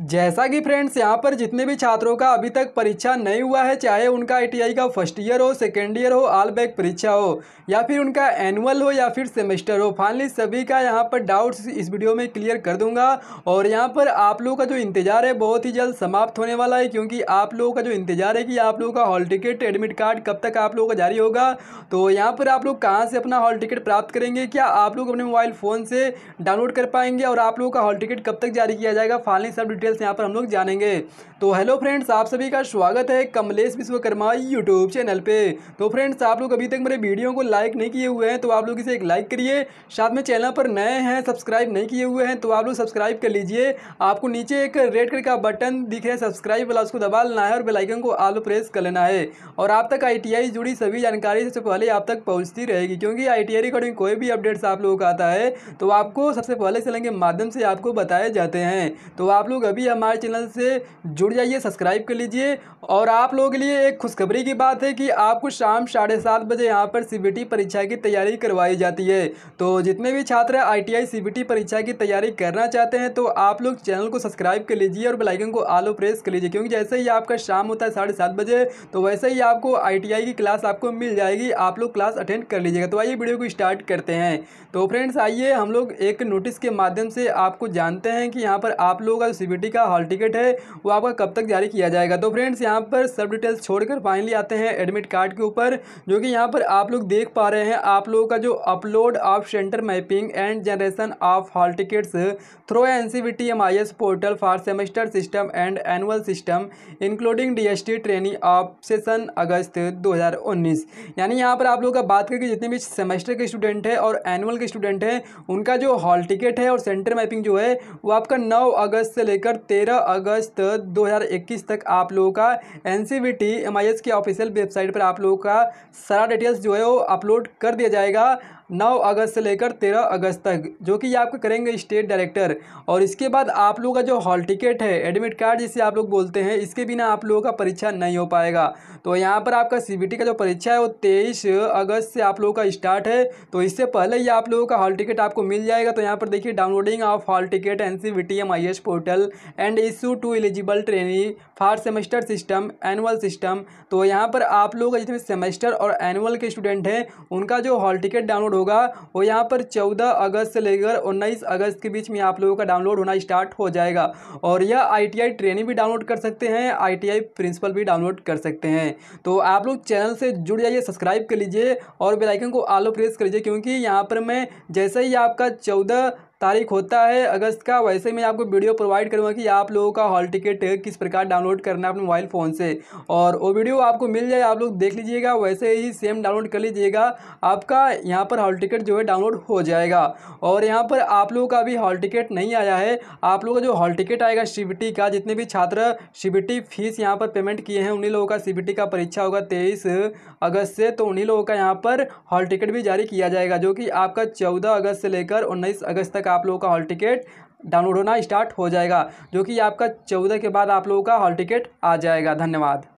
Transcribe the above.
जैसा कि फ्रेंड्स यहाँ पर जितने भी छात्रों का अभी तक परीक्षा नहीं हुआ है चाहे उनका आईटीआई का फर्स्ट ईयर हो सेकेंड ईयर हो ऑल बैक परीक्षा हो या फिर उनका एनुअल हो या फिर सेमेस्टर हो फाइनली सभी का यहाँ पर डाउट्स इस वीडियो में क्लियर कर दूंगा और यहाँ पर आप लोगों का जो इंतजार है बहुत ही जल्द समाप्त होने वाला है क्योंकि आप लोगों का जो इंतजार है कि आप लोगों का हॉल टिकट एडमिट कार्ड कब तक आप लोगों का जारी होगा तो यहाँ पर आप लोग कहाँ से अपना हॉल टिकट प्राप्त करेंगे क्या आप लोग अपने मोबाइल फ़ोन से डाउनलोड कर पाएंगे और आप लोगों का हॉल टिकट कब तक जारी किया जाएगा फाइनली सब डिटेल्स यहाँ पर हम लोग जानेंगे तो हेलो फ्रेंड्स आप सभी का स्वागत है कमलेश विश्वकर्मा यूट्यूब चैनल पे तो फ्रेंड्स आप लोग अभी तक मेरे वीडियो को लाइक नहीं किए हुए हैं तो आप लोग इसे एक लाइक करिए साथ में चैनल पर नए हैं सब्सक्राइब नहीं किए हुए हैं तो आप लोग सब्सक्राइब कर लीजिए आपको नीचे एक रेड कलर का बटन दिख रहा है सब्सक्राइब वाला उसको दबा लेना है और बेलाइकन को आलो प्रेस कर लेना है और आप तक आई जुड़ी सभी जानकारी सबसे पहले आप तक पहुँचती रहेगी क्योंकि आई टी रिकॉर्डिंग कोई भी अपडेट्स आप लोगों का आता है तो आपको सबसे पहले चलेंगे माध्यम से आपको बताए जाते हैं तो आप लोग तभी हमारे चैनल से जुड़ जाइए सब्सक्राइब कर लीजिए और आप लोगों के लिए एक खुशखबरी की बात है कि आपको शाम साढ़े सात बजे यहाँ पर सीबीटी परीक्षा की तैयारी करवाई जाती है तो जितने भी छात्र आई सीबीटी परीक्षा की तैयारी करना चाहते हैं तो आप लोग चैनल को सब्सक्राइब कर लीजिए और बेलाइकन को आलो प्रेस कर लीजिए क्योंकि जैसे ही आपका शाम होता है साढ़े सात बजे तो वैसे ही आपको आई की क्लास आपको मिल जाएगी आप लोग क्लास अटेंड कर लीजिएगा तो आइए वीडियो को स्टार्ट करते हैं तो फ्रेंड्स आइए हम लोग एक नोटिस के माध्यम से आपको जानते हैं कि यहाँ पर आप लोग का सी एनसीईआरटी का हॉल टिकट है वो आपका कब तक जारी किया जाएगा तो फ्रेंड्स यहाँ पर सब डिटेल्स छोड़कर फाइनली आते हैं एडमिट कार्ड के ऊपर जो कि यहाँ पर आप लोग देख पा रहे हैं आप लोगों का जो upload of centre mapping and generation of hall tickets through N C portal for semester system and annual system including D S T training of session August दो यानी यहाँ पर आप लोग का बात करके जितने भी सेमेस्टर के स्टूडेंट हैं और एनुअल के स्टूडेंट हैं उनका जो हॉल टिकट है और सेंटर मैपिंग जो है वो आपका 9 अगस्त से लेकर लेकर 13 अगस्त 2021 तक आप लोगों का एन सी की ऑफिशियल वेबसाइट पर आप लोगों का सारा डिटेल्स जो है वो अपलोड कर दिया जाएगा नौ अगस्त से लेकर तेरह अगस्त तक जो कि आपको करेंगे स्टेट डायरेक्टर और इसके बाद आप लोग का जो हॉल टिकट है एडमिट कार्ड जिसे आप लोग बोलते हैं इसके बिना आप लोगों का परीक्षा नहीं हो पाएगा तो यहाँ पर आपका सी का जो परीक्षा है वो तेईस अगस्त से आप लोगों का स्टार्ट है तो इससे पहले ही आप लोगों का हॉल टिकट आपको मिल जाएगा तो यहाँ पर देखिए downloading of hall ticket N C portal and issue to eligible training for semester system annual system तो यहाँ पर आप लोग जितने सेमेस्टर और एनुअल के स्टूडेंट हैं उनका जो हॉल टिकट डाउनलोड डाउनलोड होगा और यहाँ पर चौदह अगस्त से लेकर उन्नीस अगस्त के बीच में आप लोगों का डाउनलोड होना स्टार्ट हो जाएगा और यह आई ट्रेनिंग भी डाउनलोड कर सकते हैं आई प्रिंसिपल भी डाउनलोड कर सकते हैं तो आप लोग चैनल से जुड़ जाइए सब्सक्राइब कर लीजिए और बेलाइकन को आलो प्रेस कर लीजिए क्योंकि यहाँ पर मैं जैसे ही आपका चौदह तारीख होता है अगस्त का वैसे मैं आपको वीडियो प्रोवाइड करूँगा कि आप लोगों का हॉल टिकट किस प्रकार डाउनलोड करना है अपने मोबाइल फ़ोन से और वो वीडियो आपको मिल जाए आप लोग देख लीजिएगा वैसे ही सेम डाउनलोड कर लीजिएगा आपका यहाँ पर हॉल टिकट जो है डाउनलोड हो जाएगा और यहाँ पर आप लोगों का अभी हॉल टिकट नहीं आया है आप लोगों का जो हॉल टिकट आएगा सी का जितने भी छात्र सी फीस यहाँ पर पेमेंट किए हैं उन्हीं लोगों का सी का परीक्षा होगा तेईस अगस्त से तो उन्हीं लोगों का यहाँ पर हॉल टिकट भी जारी किया जाएगा जो कि आपका चौदह अगस्त से लेकर उन्नीस अगस्त तक तक आप लोगों का हॉल टिकट डाउनलोड होना स्टार्ट हो जाएगा जो कि आपका चौदह के बाद आप लोगों का हॉल टिकट आ जाएगा धन्यवाद